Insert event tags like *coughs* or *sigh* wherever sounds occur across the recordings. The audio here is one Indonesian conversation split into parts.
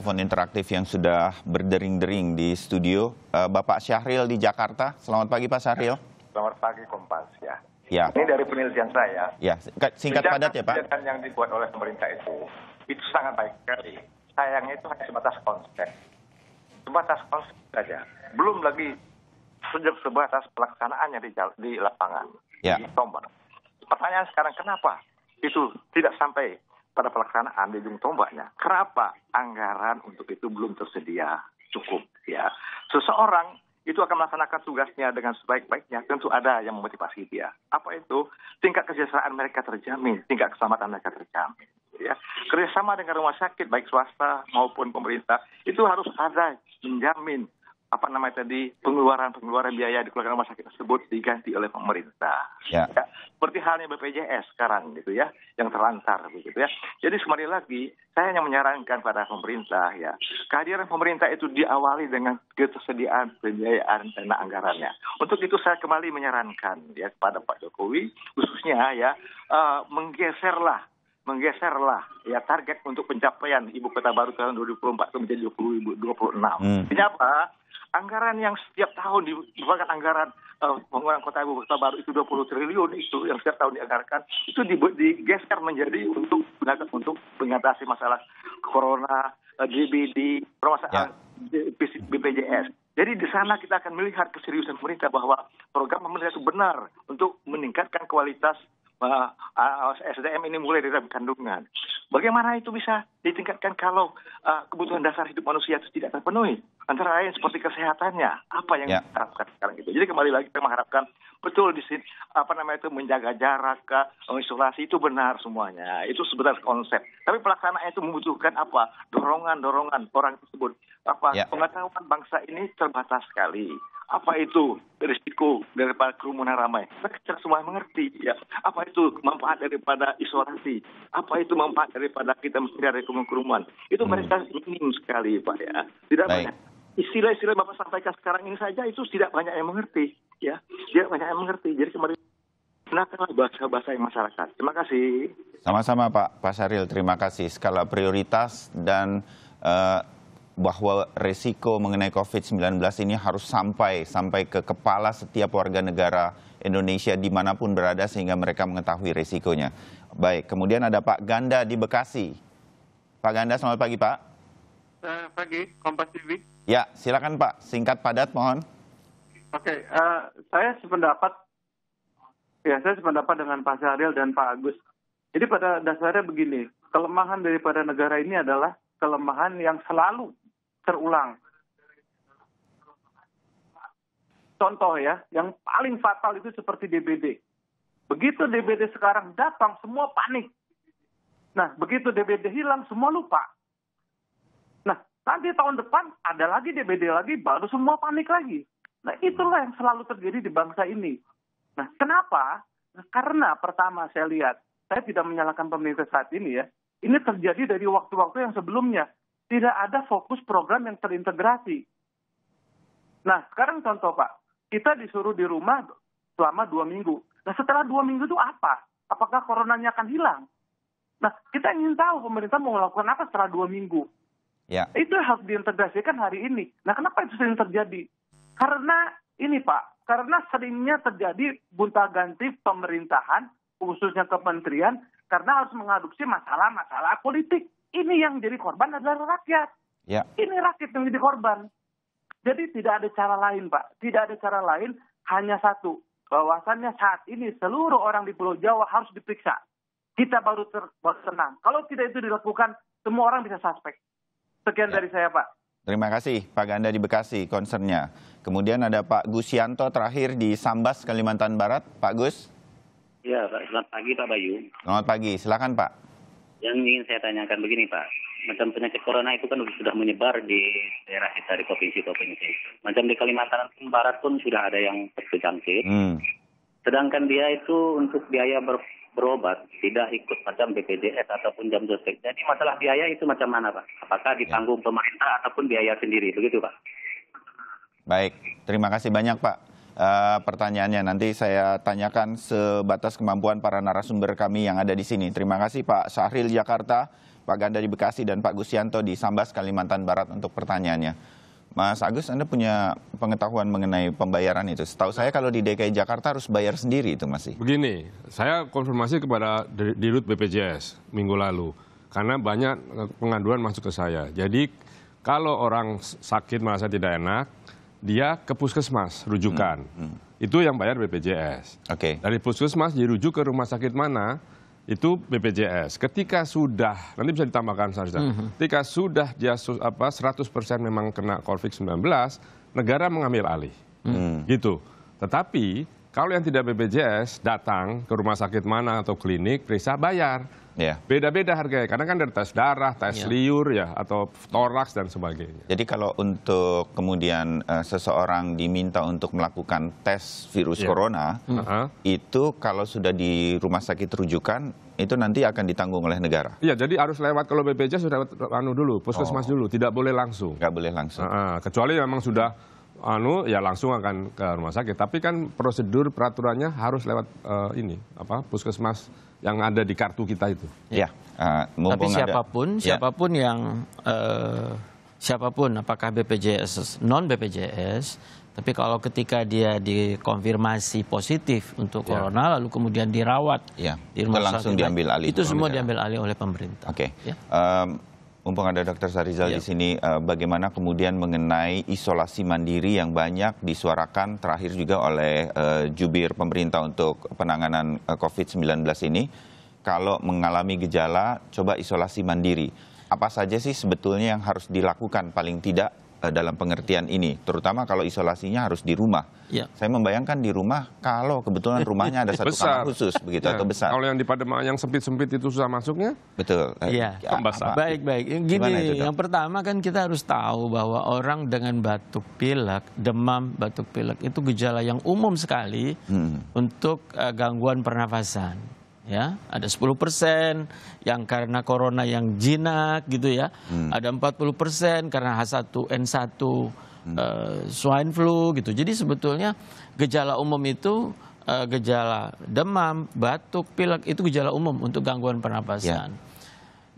Telepon interaktif yang sudah berdering-dering di studio. Eh, Bapak Syahril di Jakarta. Selamat pagi Pak Syahril. Selamat pagi Kompas ya. ya. Ini dari penelitian saya. Ya, singkat Bijakan, padat ya Pak. Kebijakan yang dibuat oleh pemerintah itu, itu sangat baik sekali. Sayangnya itu hanya sebatas konsep. Sebatas konsep saja. Belum lagi sejak sebatas pelaksanaannya di, di lapangan. Ya. Di Tomber. Pertanyaan sekarang kenapa itu tidak sampai pada pelaksanaan di ujung tombaknya. Kenapa anggaran untuk itu belum tersedia cukup ya? Seseorang itu akan melaksanakan tugasnya dengan sebaik-baiknya, tentu ada yang memotivasi dia. Apa itu? Tingkat kesejahteraan mereka terjamin, tingkat keselamatan mereka terjamin. Ya. Kerjasama dengan rumah sakit, baik swasta maupun pemerintah, itu harus ada menjamin apa namanya tadi pengeluaran pengeluaran biaya dikeluarkan rumah sakit tersebut diganti oleh pemerintah. Ya. ya. Seperti halnya BPJS sekarang gitu ya, yang terlantar begitu ya. Jadi semari lagi saya hanya menyarankan pada pemerintah ya, kehadiran pemerintah itu diawali dengan ketersediaan pembiayaan dana anggarannya. Untuk itu saya kembali menyarankan ya kepada Pak Jokowi khususnya ya uh, menggeserlah menggeserlah ya target untuk pencapaian ibu kota baru tahun 2024 itu menjadi 2026. Hmm. Kenapa? anggaran yang setiap tahun dibuatkan anggaran uh, kota ibu kota baru itu 20 triliun itu yang setiap tahun dianggarkan itu digeser menjadi untuk untuk mengatasi masalah corona, eh, GBD, permasalahan ya. BPJS. Jadi di sana kita akan melihat keseriusan pemerintah bahwa program pemerintah itu benar untuk meningkatkan kualitas uh, eh, SDM ini mulai dari kandungan. Bagaimana itu bisa ditingkatkan kalau uh, kebutuhan dasar hidup manusia itu tidak terpenuhi? antara lain seperti kesehatannya apa yang yeah. kita sekarang itu jadi kembali lagi kita mengharapkan betul di sini apa namanya itu menjaga jarak mengisolasi itu benar semuanya itu sebenarnya konsep tapi pelaksanaannya itu membutuhkan apa dorongan dorongan orang tersebut apa yeah. pengetahuan bangsa ini terbatas sekali apa itu risiko daripada kerumunan ramai kita semua mengerti ya apa itu manfaat daripada isolasi apa itu manfaat daripada kita menghindari kerumunan itu hmm. mereka minim sekali pak ya tidak Baik. banyak istilah-istilah Bapak sampaikan sekarang ini saja itu tidak banyak yang mengerti ya. Tidak banyak yang mengerti. Jadi kemarin gunakanlah bahasa-bahasa masyarakat. Terima kasih. Sama-sama Pak Pasaril, terima kasih. Skala prioritas dan uh, bahwa resiko mengenai COVID-19 ini harus sampai sampai ke kepala setiap warga negara Indonesia dimanapun berada sehingga mereka mengetahui resikonya. Baik, kemudian ada Pak Ganda di Bekasi. Pak Ganda, selamat pagi Pak. Eh, pagi, Kompas TV. Ya, silakan Pak. Singkat padat, mohon. Oke, okay, uh, eh, saya sependapat. Ya, saya sependapat dengan Pak Syahril dan Pak Agus. Jadi pada dasarnya begini, kelemahan daripada negara ini adalah kelemahan yang selalu terulang. Contoh ya, yang paling fatal itu seperti DBD. Begitu DBD sekarang datang, semua panik. Nah, begitu DBD hilang, semua lupa. Nanti tahun depan ada lagi DBD lagi, baru semua panik lagi. Nah itulah yang selalu terjadi di bangsa ini. Nah kenapa? Nah, karena pertama saya lihat, saya tidak menyalahkan pemerintah saat ini ya. Ini terjadi dari waktu-waktu yang sebelumnya. Tidak ada fokus program yang terintegrasi. Nah sekarang contoh Pak, kita disuruh di rumah selama dua minggu. Nah setelah dua minggu itu apa? Apakah coronanya akan hilang? Nah kita ingin tahu pemerintah mau melakukan apa setelah dua minggu. Ya. Itu harus diintegrasikan kan hari ini. Nah, kenapa itu sering terjadi? Karena ini, Pak, karena seringnya terjadi bunta ganti pemerintahan, khususnya kementerian, karena harus mengadopsi masalah-masalah politik. Ini yang jadi korban adalah rakyat. Ya. Ini rakyat yang jadi korban. Jadi tidak ada cara lain, Pak. Tidak ada cara lain, hanya satu. Bahwasannya saat ini seluruh orang di Pulau Jawa harus diperiksa. Kita baru, ter baru tenang. Kalau tidak itu dilakukan, semua orang bisa suspek. Sekian ya. dari saya, Pak. Terima kasih Pak Ganda di Bekasi konsernya. Kemudian ada Pak Gusianto terakhir di Sambas, Kalimantan Barat. Pak Gus. Ya, Pak. Selamat pagi Pak Bayu. Selamat pagi, silakan Pak. Yang ingin saya tanyakan begini Pak, macam penyakit corona itu kan sudah menyebar di daerah kita, di provinsi-provinsi. Macam di Kalimantan Barat pun sudah ada yang terjangkit. Hmm. Sedangkan dia itu untuk biaya ber berobat tidak ikut macam BPJS ataupun jam sosial. Jadi masalah biaya itu macam mana Pak? Apakah ditanggung pemerintah ataupun biaya sendiri begitu Pak? Baik, terima kasih banyak Pak. Uh, pertanyaannya nanti saya tanyakan sebatas kemampuan para narasumber kami yang ada di sini. Terima kasih Pak Syahril Jakarta, Pak Ganda di Bekasi, dan Pak Gusianto di Sambas, Kalimantan Barat untuk pertanyaannya. Mas Agus, Anda punya pengetahuan mengenai pembayaran itu. Setahu saya kalau di DKI Jakarta harus bayar sendiri itu masih. Begini, saya konfirmasi kepada Dirut BPJS minggu lalu. Karena banyak eh, pengaduan masuk ke saya. Jadi kalau orang sakit merasa tidak enak, dia ke puskesmas rujukan. Hmm, hmm. Itu yang bayar BPJS. Oke. Okay. Dari puskesmas dirujuk ke rumah sakit mana, itu BPJS. Ketika sudah, nanti bisa ditambahkan saja. mm -hmm. ketika sudah dia apa, 100% memang kena COVID-19, negara mengambil alih. Mm. Gitu. Tetapi kalau yang tidak BPJS datang ke rumah sakit mana atau klinik, periksa bayar ya Beda-beda harganya, karena kan dari tes darah, tes yeah. liur ya, atau toraks dan sebagainya. Jadi kalau untuk kemudian uh, seseorang diminta untuk melakukan tes virus yeah. corona, uh -huh. itu kalau sudah di rumah sakit rujukan, itu nanti akan ditanggung oleh negara. Iya, jadi harus lewat kalau BPJS sudah lewat anu dulu, puskesmas oh. dulu, tidak boleh langsung. Tidak boleh langsung. Uh -huh. Kecuali memang sudah anu ya langsung akan ke rumah sakit. Tapi kan prosedur peraturannya harus lewat uh, ini apa puskesmas yang ada di kartu kita itu. Ya. Uh, Tapi siapapun ada, siapapun ya. yang uh, siapapun apakah BPJS non BPJS tapi kalau ketika dia dikonfirmasi positif untuk ya. corona, lalu kemudian dirawat ya. di rumah itu langsung sakit, diambil alih. Itu semua diambil alih oleh pemerintah. Oke. Okay. Ya. Um, Mumpung ada Dr. Sarizal ya. di iya. sini, eh, bagaimana kemudian mengenai isolasi mandiri yang banyak disuarakan terakhir juga oleh eh, jubir pemerintah untuk penanganan eh, COVID-19 ini. Kalau mengalami gejala, coba isolasi mandiri. Apa saja sih sebetulnya yang harus dilakukan paling tidak Eh, dalam pengertian ini, terutama kalau isolasinya harus di rumah. Ya. Saya membayangkan di rumah kalau kebetulan rumahnya ada *laughs* satu besar. kamar khusus begitu ya. atau besar. Kalau yang di Pademangan yang sempit-sempit itu susah masuknya? Betul. Eh, iya. Ya, baik baik. Gini, yang pertama kan kita harus tahu bahwa orang dengan batuk pilek, demam, batuk pilek itu gejala yang umum sekali hmm. untuk uh, gangguan pernafasan ya ada 10 persen yang karena corona yang jinak gitu ya hmm. ada 40 persen karena H1N1 hmm. uh, swine flu gitu jadi sebetulnya gejala umum itu uh, gejala demam batuk pilek itu gejala umum untuk gangguan pernapasan yeah.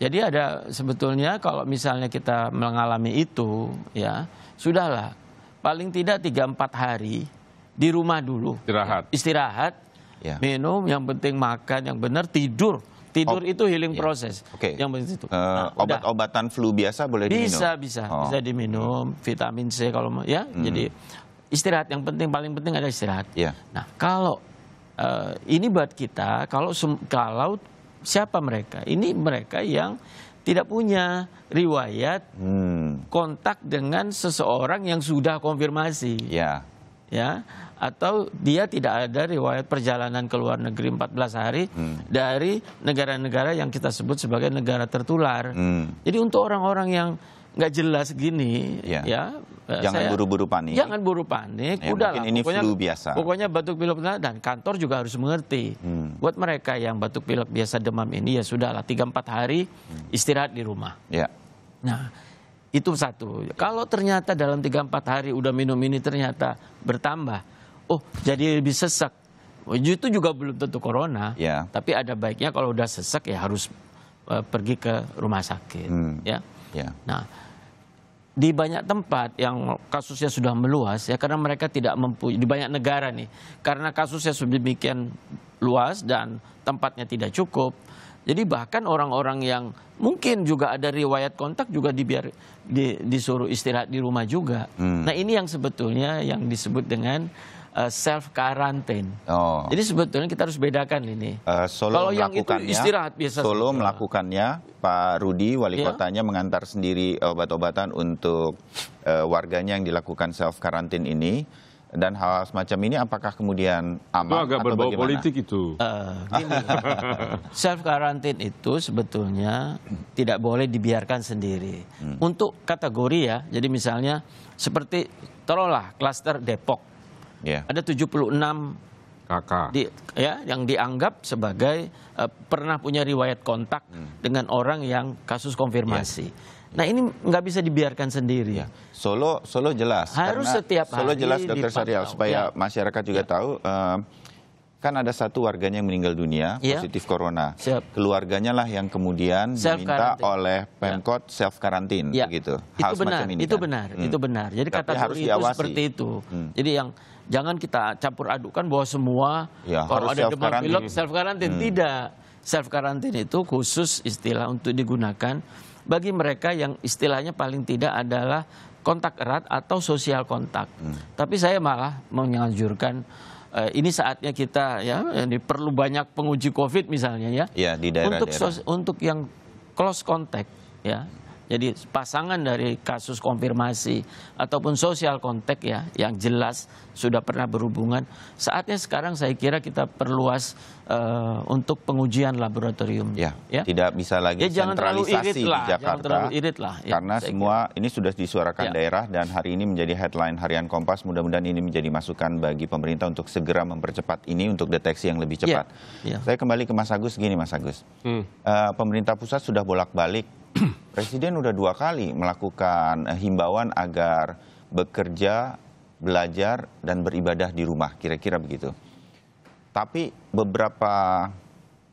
Jadi ada sebetulnya kalau misalnya kita mengalami itu ya sudahlah paling tidak 3-4 hari di rumah dulu istirahat istirahat ya. minum, yang penting makan yang benar, tidur. Tidur Ob itu healing yeah. proses. Oke. Okay. Yang penting itu. Eh, nah, obat-obatan flu biasa boleh diminum. Bisa, bisa. Oh. Bisa diminum vitamin C kalau mau ya. Hmm. Jadi istirahat yang penting paling penting ada istirahat. Yeah. Nah, kalau uh, ini buat kita kalau kalau siapa mereka? Ini mereka yang tidak punya riwayat hmm. kontak dengan seseorang yang sudah konfirmasi. Ya ya atau dia tidak ada riwayat perjalanan ke luar negeri 14 hari hmm. dari negara-negara yang kita sebut sebagai negara tertular. Hmm. Jadi untuk orang-orang yang nggak jelas gini ya, ya eh, jangan buru-buru panik. Jangan buru panik. Ya, Udah Ini pokoknya, flu biasa. Pokoknya batuk pilek dan kantor juga harus mengerti. Hmm. Buat mereka yang batuk pilek biasa demam ini ya sudahlah 3 4 hari hmm. istirahat di rumah. Ya. Nah, itu satu. Kalau ternyata dalam 3-4 hari udah minum ini ternyata bertambah. Oh, jadi lebih sesak. Oh, itu juga belum tentu corona. ya. Tapi ada baiknya kalau udah sesak ya harus uh, pergi ke rumah sakit. Hmm. Ya. ya. Nah, di banyak tempat yang kasusnya sudah meluas ya karena mereka tidak mampu di banyak negara nih karena kasusnya demikian luas dan tempatnya tidak cukup jadi bahkan orang-orang yang mungkin juga ada riwayat kontak juga dibiar di, disuruh istirahat di rumah juga. Hmm. Nah ini yang sebetulnya yang disebut dengan uh, eh, self quarantine. Oh. Jadi sebetulnya kita harus bedakan ini. Uh, Solo Kalau yang itu istirahat biasa. Solo sebetulnya. melakukannya, Pak Rudi wali yeah. kotanya mengantar sendiri obat-obatan untuk uh, warganya yang dilakukan self quarantine ini dan hal semacam ini apakah kemudian aman itu agak atau berbau bagaimana? politik itu uh, gini, *laughs* self quarantine itu sebetulnya tidak boleh dibiarkan sendiri hmm. untuk kategori ya jadi misalnya seperti tolonglah klaster Depok yeah. ada 76 kakak di, ya yang dianggap sebagai uh, pernah punya riwayat kontak hmm. dengan orang yang kasus konfirmasi yeah Nah ini nggak bisa dibiarkan sendiri. Ya. Solo Solo jelas. Harus setiap hari. Solo jelas dokter Sarial supaya ya. masyarakat juga ya. tahu. Uh, kan ada satu warganya yang meninggal dunia ya. positif corona. Siap. Keluarganya lah yang kemudian self diminta karantin. oleh iya. Pemkot ya. self karantin ya. begitu. Hal itu benar, ini itu kan. benar, hmm. itu benar. Jadi Tapi kata harus diawasi. seperti itu. Hmm. Jadi yang jangan kita campur adukan bahwa semua ya, kalau ada demam pilek self karantin hmm. tidak. Self karantin itu khusus istilah untuk digunakan bagi mereka yang istilahnya paling tidak adalah kontak erat atau sosial kontak. Hmm. Tapi saya malah menganjurkan eh, ini saatnya kita ya ini perlu banyak penguji Covid misalnya ya. ya di daerah, untuk sos, untuk yang close contact ya. Jadi pasangan dari kasus konfirmasi ataupun sosial kontak ya yang jelas sudah pernah berhubungan. Saatnya sekarang saya kira kita perluas uh, untuk pengujian laboratorium. Ya, ya, tidak bisa lagi ya, jangan sentralisasi irit di Jakarta. Jangan terlalu irit lah. Ya, karena semua kira. ini sudah disuarakan ya. daerah dan hari ini menjadi headline harian Kompas. Mudah-mudahan ini menjadi masukan bagi pemerintah untuk segera mempercepat ini untuk deteksi yang lebih ya, cepat. Ya. Ya. Saya kembali ke Mas Agus gini Mas Agus. Hmm. Uh, pemerintah pusat sudah bolak-balik *clears throat* Presiden sudah dua kali melakukan eh, himbauan agar bekerja, belajar, dan beribadah di rumah, kira-kira begitu. Tapi beberapa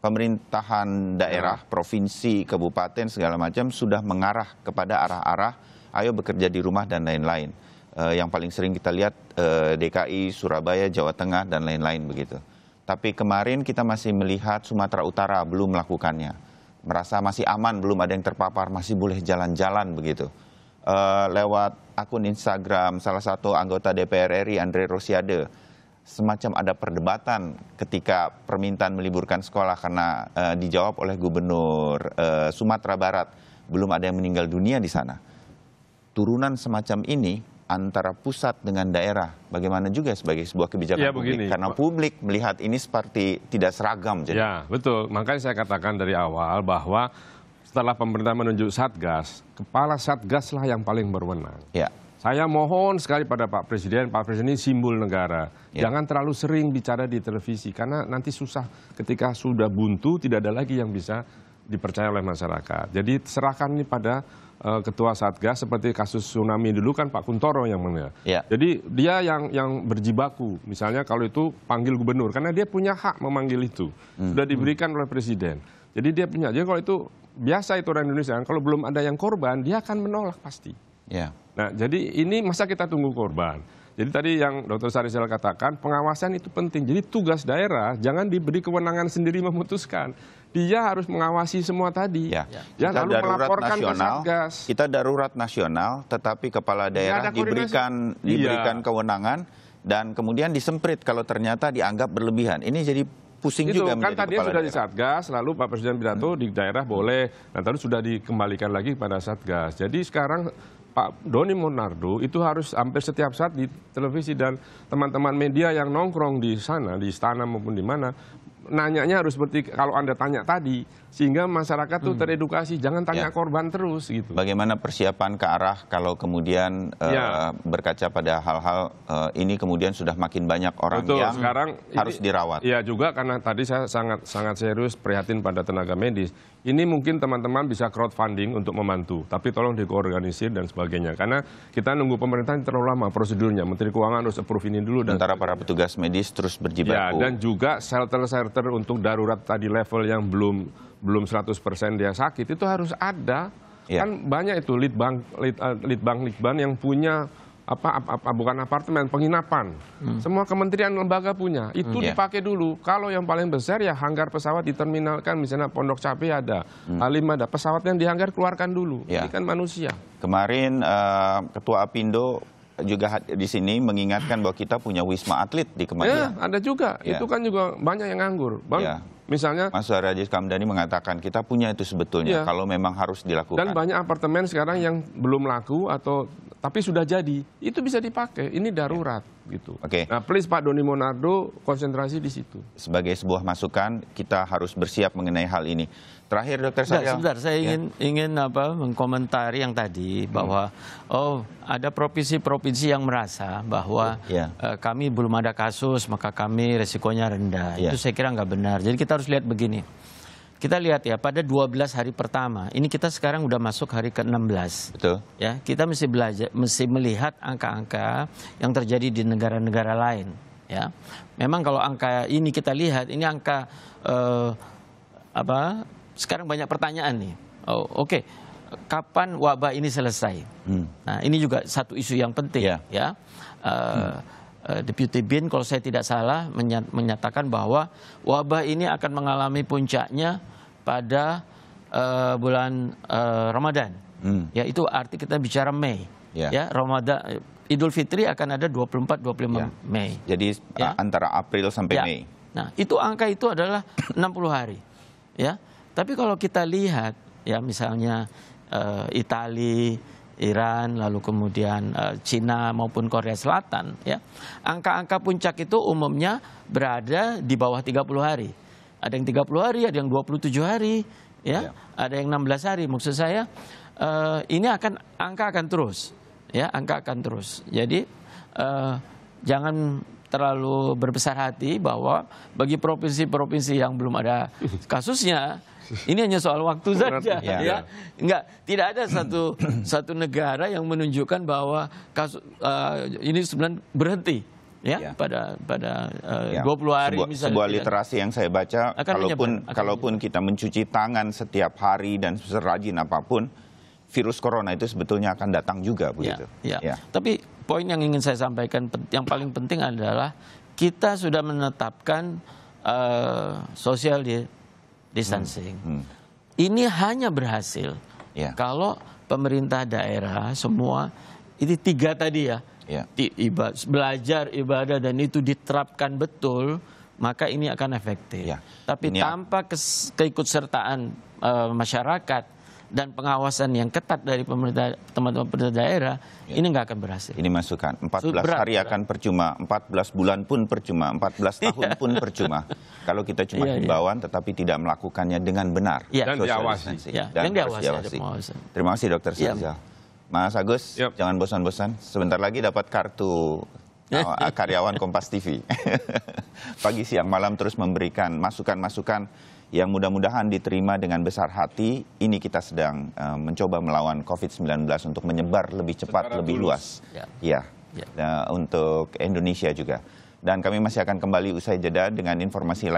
pemerintahan daerah, iya. provinsi, kabupaten, segala macam sudah mengarah kepada arah-arah, ayo bekerja di rumah dan lain-lain. Uh, yang paling sering kita lihat uh, eh, DKI, Surabaya, Jawa Tengah, dan lain-lain begitu. Tapi kemarin kita masih melihat Sumatera Utara belum melakukannya merasa masih aman, belum ada yang terpapar, masih boleh jalan-jalan begitu. Uh, lewat akun Instagram salah satu anggota DPR RI Andre Rosiade semacam ada perdebatan ketika permintaan meliburkan sekolah karena uh, dijawab oleh Gubernur uh, Sumatera Barat belum ada yang meninggal dunia di sana. Turunan semacam ini antara pusat dengan daerah. Bagaimana juga sebagai sebuah kebijakan ya, publik begini. karena publik melihat ini seperti tidak seragam. Jadi. Ya betul, makanya saya katakan dari awal bahwa setelah pemerintah menunjuk satgas, kepala satgaslah yang paling berwenang. Ya. Saya mohon sekali pada Pak Presiden, Pak Presiden ini simbol negara. Ya. Jangan terlalu sering bicara di televisi karena nanti susah ketika sudah buntu tidak ada lagi yang bisa dipercaya oleh masyarakat. Jadi serahkan ini pada Eh, ketua satgas seperti kasus tsunami dulu kan Pak Kuntoro yang mana. Yeah. Jadi dia yang yang berjibaku, misalnya kalau itu panggil gubernur karena dia punya hak memanggil itu. Hmm. Sudah diberikan oleh presiden. Jadi dia punya. Jadi kalau itu biasa itu orang Indonesia, kalau belum ada yang korban, dia akan menolak pasti. Yeah. Nah, jadi ini masa kita tunggu korban. Jadi tadi yang Dr. Sarisel katakan, pengawasan itu penting. Jadi tugas daerah jangan diberi kewenangan sendiri memutuskan. Dia harus mengawasi semua tadi. Ya, ya kita lalu nasional, ke Satgas. Kita darurat nasional, tetapi kepala daerah diberikan iya. diberikan kewenangan dan kemudian disemprit kalau ternyata dianggap berlebihan. Ini jadi pusing itu, juga kan tadi sudah daerah. di Satgas, lalu Pak Presiden pidato hmm. di daerah boleh, dan lalu sudah dikembalikan lagi kepada Satgas. Jadi sekarang Pak Doni Monardo itu harus hampir setiap saat di televisi dan teman-teman media yang nongkrong di sana, di istana maupun di mana, nanyanya harus seperti kalau Anda tanya tadi, sehingga masyarakat tuh hmm. teredukasi, jangan tanya ya. korban terus gitu. Bagaimana persiapan ke arah kalau kemudian eh, ya. uh, berkaca pada hal-hal uh, ini kemudian sudah makin banyak orang Betul, yang sekarang harus ini, dirawat. Iya juga karena tadi saya sangat sangat serius prihatin pada tenaga medis ini mungkin teman-teman bisa crowdfunding untuk membantu, tapi tolong dikoorganisir dan sebagainya. Karena kita nunggu pemerintah terlalu lama prosedurnya. Menteri Keuangan harus approve ini dulu. Dan Antara para petugas medis terus berjibaku. Ya, dan juga shelter-shelter untuk darurat tadi level yang belum belum 100% dia sakit itu harus ada. Ya. Kan banyak itu lead lead, bank, eh, bank, lead bank yang punya apa, apa, apa bukan apartemen penginapan hmm. semua kementerian lembaga punya itu hmm, ya. dipakai dulu kalau yang paling besar ya hanggar pesawat di terminal kan misalnya Pondok Cabe ada hmm. ada pesawat yang dihanggar keluarkan dulu yeah. ini kan manusia kemarin uh, ketua Apindo juga di sini mengingatkan bahwa kita punya wisma atlet di kemarin. Ya, eh, ada juga. Ya. Itu kan juga banyak yang nganggur. Bang, ya. misalnya Mas Rajis Kamdani mengatakan kita punya itu sebetulnya ya. kalau memang harus dilakukan. Dan banyak apartemen sekarang yang belum laku atau tapi sudah jadi itu bisa dipakai ini darurat gitu. Oke. Okay. Nah, please Pak Doni Monardo konsentrasi di situ. Sebagai sebuah masukan kita harus bersiap mengenai hal ini. Terakhir Dokter Saya. Sebentar, saya ya. ingin ingin apa mengkomentari yang tadi hmm. bahwa oh ada provinsi-provinsi yang merasa bahwa ya. eh, kami belum ada kasus maka kami resikonya rendah. Ya. Itu saya kira nggak benar. Jadi kita harus lihat begini. Kita lihat ya pada 12 hari pertama, ini kita sekarang udah masuk hari ke-16. Betul. Ya, kita mesti belajar mesti melihat angka-angka yang terjadi di negara-negara lain, ya. Memang kalau angka ini kita lihat, ini angka eh, apa? Sekarang banyak pertanyaan nih. Oh, oke. Okay. Kapan wabah ini selesai? Hmm. Nah, ini juga satu isu yang penting, yeah. ya. Uh, hmm Eh, Deputy Bin kalau saya tidak salah menyatakan bahwa wabah ini akan mengalami puncaknya pada uh, bulan uh, Ramadan. Hmm. Ya itu arti kita bicara Mei. Yeah. Ya Ramadan Idul Fitri akan ada 24 25 yeah. Mei. Jadi ya. antara April sampai ya. Mei. Nah, itu angka itu adalah 60 *coughs* hari. Ya. Tapi kalau kita lihat ya misalnya uh, Italia Iran, lalu kemudian uh, Cina maupun Korea Selatan. Ya, angka-angka puncak itu umumnya berada di bawah 30 hari. Ada yang 30 hari, ada yang 27 hari, ya, ya. ada yang 16 hari. Maksud saya eh, ini akan angka akan terus, ya, angka akan terus. Jadi eh, jangan terlalu berbesar hati bahwa bagi provinsi-provinsi yang belum ada *laughs* kasusnya ini hanya soal waktu saja ya. ya. Enggak, tidak ada satu *clears throat* satu negara yang menunjukkan bahwa kasus uh, ini sebenarnya berhenti ya, ya. pada pada uh, ya. 20 hari sebuah, misalnya. Sebuah ya. literasi yang saya baca akan kalaupun akan kalaupun kita mencuci tangan setiap hari dan serajin apapun virus corona itu sebetulnya akan datang juga begitu. Ya, ya. ya. Tapi poin yang ingin saya sampaikan yang paling penting adalah kita sudah menetapkan uh, social distancing. Hmm. Hmm. Ini hanya berhasil yeah. kalau pemerintah daerah semua ini tiga tadi ya yeah. belajar ibadah dan itu diterapkan betul maka ini akan efektif. Yeah. Tapi ini tanpa kes, keikutsertaan uh, masyarakat dan pengawasan yang ketat dari pemerintah teman-teman pemerintah daerah ya. ini nggak akan berhasil. Ini masukan 14 berat, hari akan percuma, 14 bulan pun percuma, 14 iya. tahun pun percuma. Kalau kita cuma ya, himbauan ya. tetapi tidak melakukannya dengan benar ya. dan diawasi. Ya. Dan, iya. dan diawasi. diawasi. Terima kasih Dokter Syarizal. Ya. Mas Agus, ya. jangan bosan-bosan. Sebentar lagi dapat kartu *laughs* oh, karyawan Kompas TV. *laughs* Pagi, siang, malam terus memberikan masukan-masukan yang mudah-mudahan diterima dengan besar hati. Ini kita sedang uh, mencoba melawan COVID-19 untuk menyebar lebih cepat, Secara lebih tulus. luas. Ya. ya. ya. Uh, untuk Indonesia juga. Dan kami masih akan kembali usai jeda dengan informasi lain.